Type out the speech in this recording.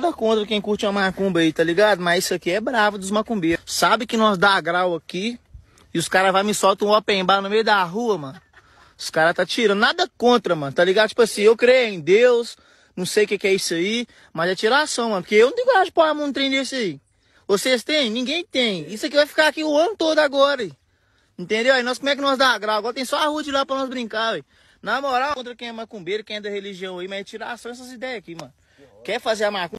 Nada contra quem curte a macumba aí, tá ligado? Mas isso aqui é bravo dos macumbeiros. Sabe que nós dá grau aqui e os caras vai me soltar um open bar no meio da rua, mano. Os caras tá tirando. Nada contra, mano, tá ligado? Tipo assim, eu creio em Deus, não sei o que, que, é isso aí, mas é tiração, mano. Porque eu não tenho coragem de pôr a mão num trem desse aí. Vocês têm? Ninguém tem. Isso aqui vai ficar aqui o ano todo agora, aí. Entendeu? Aí nós, como é que nós dá grau? Agora tem só a rua de lá pra nós brincar, velho. Na moral, contra quem é macumbeiro, quem é da religião aí, mas é tiração essas ideias aqui, mano. Quer fazer a macumba?